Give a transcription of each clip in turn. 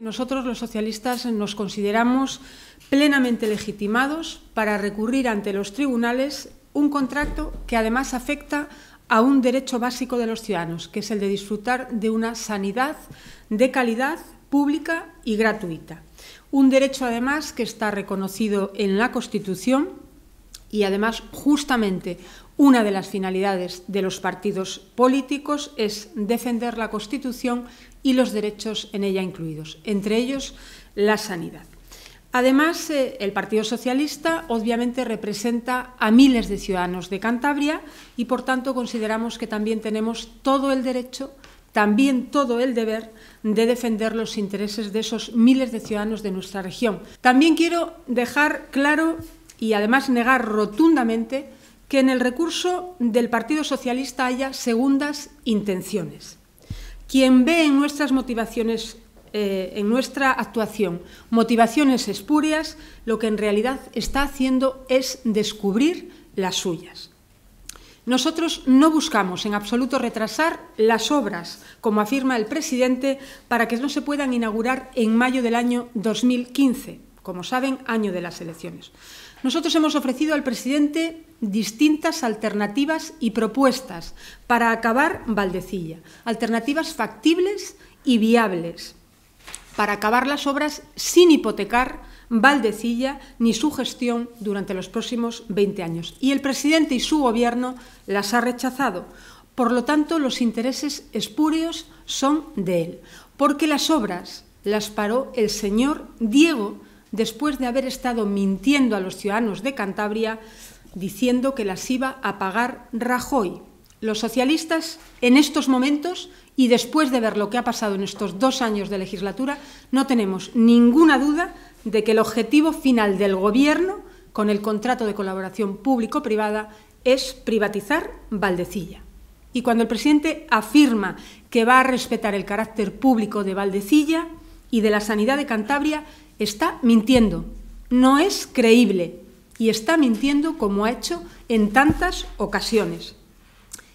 Nosotros los socialistas nos consideramos plenamente legitimados para recurrir ante los tribunales un contrato que además afecta a un derecho básico de los ciudadanos, que es el de disfrutar de una sanidad de calidad pública y gratuita. Un derecho además que está reconocido en la Constitución y además, justamente, una de las finalidades de los partidos políticos es defender la Constitución y los derechos en ella incluidos, entre ellos la sanidad. Además, eh, el Partido Socialista obviamente representa a miles de ciudadanos de Cantabria y, por tanto, consideramos que también tenemos todo el derecho, también todo el deber de defender los intereses de esos miles de ciudadanos de nuestra región. También quiero dejar claro y además negar rotundamente que en el recurso del Partido Socialista haya segundas intenciones. Quien ve en nuestras motivaciones, eh, en nuestra actuación, motivaciones espurias, lo que en realidad está haciendo es descubrir las suyas. Nosotros no buscamos en absoluto retrasar las obras, como afirma el presidente, para que no se puedan inaugurar en mayo del año 2015 como saben, año de las elecciones. Nosotros hemos ofrecido al presidente distintas alternativas y propuestas para acabar Valdecilla, alternativas factibles y viables, para acabar las obras sin hipotecar Valdecilla ni su gestión durante los próximos 20 años. Y el presidente y su gobierno las ha rechazado. Por lo tanto, los intereses espurios son de él, porque las obras las paró el señor Diego después de haber estado mintiendo a los ciudadanos de Cantabria diciendo que las iba a pagar Rajoy. Los socialistas en estos momentos y después de ver lo que ha pasado en estos dos años de legislatura, no tenemos ninguna duda de que el objetivo final del Gobierno con el contrato de colaboración público-privada es privatizar Valdecilla. Y cuando el presidente afirma que va a respetar el carácter público de Valdecilla, y de la sanidad de Cantabria está mintiendo. No es creíble y está mintiendo como ha hecho en tantas ocasiones.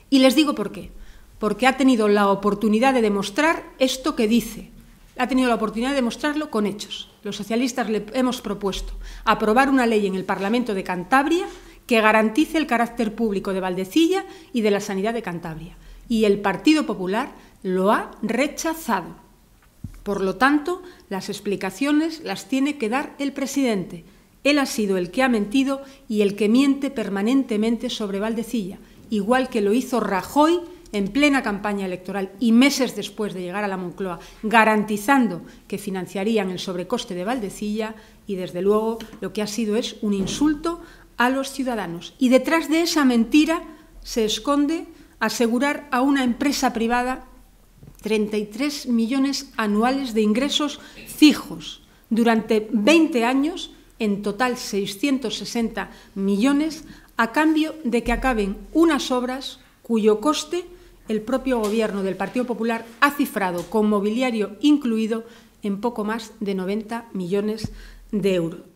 Y les digo por qué. Porque ha tenido la oportunidad de demostrar esto que dice. Ha tenido la oportunidad de demostrarlo con hechos. Los socialistas le hemos propuesto aprobar una ley en el Parlamento de Cantabria que garantice el carácter público de Valdecilla y de la sanidad de Cantabria. Y el Partido Popular lo ha rechazado. Por lo tanto, las explicaciones las tiene que dar el presidente. Él ha sido el que ha mentido y el que miente permanentemente sobre Valdecilla, igual que lo hizo Rajoy en plena campaña electoral y meses después de llegar a la Moncloa, garantizando que financiarían el sobrecoste de Valdecilla y, desde luego, lo que ha sido es un insulto a los ciudadanos. Y detrás de esa mentira se esconde asegurar a una empresa privada 33 millones anuales de ingresos fijos durante 20 años, en total 660 millones, a cambio de que acaben unas obras cuyo coste el propio Gobierno del Partido Popular ha cifrado, con mobiliario incluido, en poco más de 90 millones de euros.